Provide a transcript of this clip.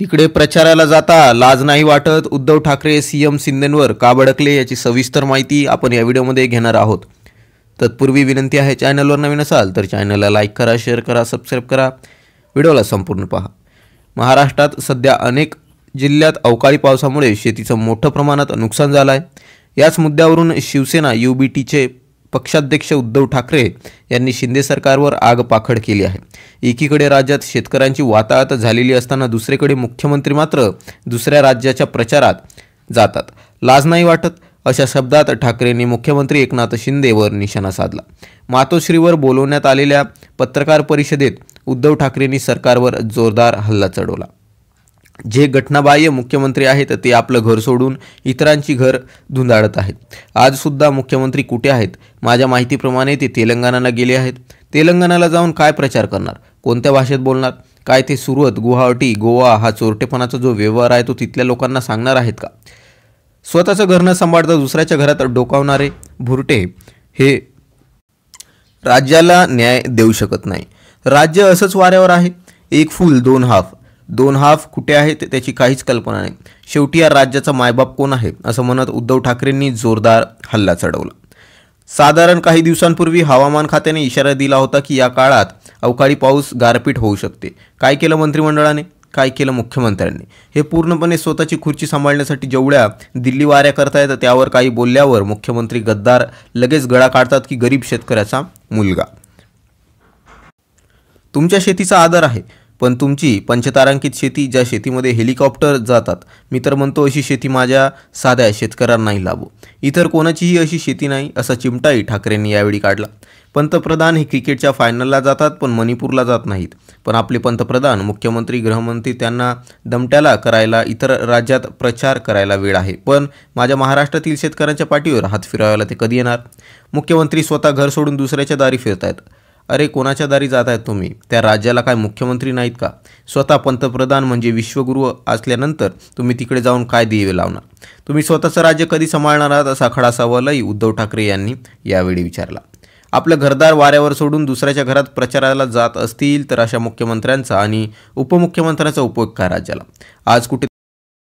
तिकडे प्रचाराला जाता लाज नाही वाटत उद्धव ठाकरे सीएम शिंदेंवर का भडकले याची सविस्तर माहिती आपण या व्हिडिओमध्ये घेणार आहोत तत्पूर्वी विनंती आहे चॅनलवर नवीन असाल तर चॅनलला लाईक करा शेअर करा सबस्क्राईब करा व्हिडिओला संपूर्ण पहा महाराष्ट्रात सध्या अनेक जिल्ह्यात अवकाळी पावसामुळे शेतीचं मोठं प्रमाणात नुकसान झालं आहे याच मुद्द्यावरून शिवसेना यू बी टीचे पक्षाध्यक्ष उद्धव ठाकरे यांनी शिंदे सरकारवर आग पाखड केली आहे एकीकडे राज्यात शेतकऱ्यांची वाताहत झालेली असताना दुसरीकडे मुख्यमंत्री मात्र दुसऱ्या राज्याच्या प्रचारात जातात लाज नाही वाटत अशा शब्दात ठाकरेंनी मुख्यमंत्री एकनाथ शिंदेवर निशाणा साधला मातोश्रीवर बोलवण्यात आलेल्या पत्रकार परिषदेत उद्धव ठाकरेंनी सरकारवर जोरदार हल्ला चढवला जे घटनाबाह्य मुख्यमंत्री आहेत ते आपलं घर सोडून इतरांची घर धुंदाळत आहेत आजसुद्धा मुख्यमंत्री कुठे आहेत माझ्या माहितीप्रमाणे ते तेलंगणाला गेले आहेत तेलंगणाला जाऊन काय प्रचार करणार कोणत्या भाषेत बोलणार काय ते सुरुवात गुवाहाटी गोवा हा चोरटेपणाचा जो व्यवहार आहे तो तिथल्या लोकांना सांगणार आहेत का स्वतःचं घर न सांभाळता दुसऱ्याच्या घरात डोकावणारे भुरटे हे राज्याला न्याय देऊ शकत नाही राज्य असंच वाऱ्यावर आहे एक फूल दोन हाफ दोन हाफ कुठे आहेत त्याची काहीच कल्पना नाही शेवटी या राज्याचा मायबाप कोण आहे असं म्हणत उद्धव ठाकरेंनी जोरदार हल्ला चढवला साधारण काही दिवसांपूर्वी हवामान खात्याने इशारा दिला होता की या काळात अवकाळी पाऊस गारपीट होऊ शकते काय केलं मंत्रिमंडळाने काय केलं मुख्यमंत्र्यांनी हे पूर्णपणे स्वतःची खुर्ची सांभाळण्यासाठी जेवढ्या दिल्ली वाऱ्या करता येतात त्यावर काही बोलल्यावर मुख्यमंत्री गद्दार लगेच गळा काढतात की गरीब शेतकऱ्याचा मुलगा तुमच्या शेतीचा आदर आहे पण तुमची पंचतारांकित शेती ज्या शेतीमध्ये हेलिकॉप्टर जातात मी तर म्हणतो अशी शेती माझ्या साध्या शेतकऱ्यांनाही लाभो इतर कोणाचीही अशी शेती नाही असा चिमटाही ठाकरेंनी यावेळी काढला पंतप्रधान हे क्रिकेटच्या फायनलला जातात पण मणिपूरला जात नाहीत पण आपले पंतप्रधान मुख्यमंत्री गृहमंत्री त्यांना दमट्याला करायला इतर राज्यात प्रचार करायला वेळ आहे पण माझ्या महाराष्ट्रातील शेतकऱ्यांच्या पाठीवर हात फिरावायला ते कधी येणार मुख्यमंत्री स्वतः घर सोडून दुसऱ्याच्या दारी आहेत अरे कोणाच्या दारी जात आहेत तुम्ही त्या राज्याला काय मुख्यमंत्री नाहीत का स्वतः पंतप्रधान म्हणजे विश्वगुरु असल्यानंतर तुम्ही तिकडे जाऊन काय दिवे लावणार तुम्ही स्वतःचं राज्य कधी सांभाळणार आहात असा खडा सवालही उद्धव ठाकरे यांनी यावेळी विचारला आपलं घरदार वाऱ्यावर सोडून दुसऱ्याच्या घरात प्रचाराला जात असतील तर अशा मुख्यमंत्र्यांचा आणि उपमुख्यमंत्र्यांचा उपयोग काय राज्याला आज कुठे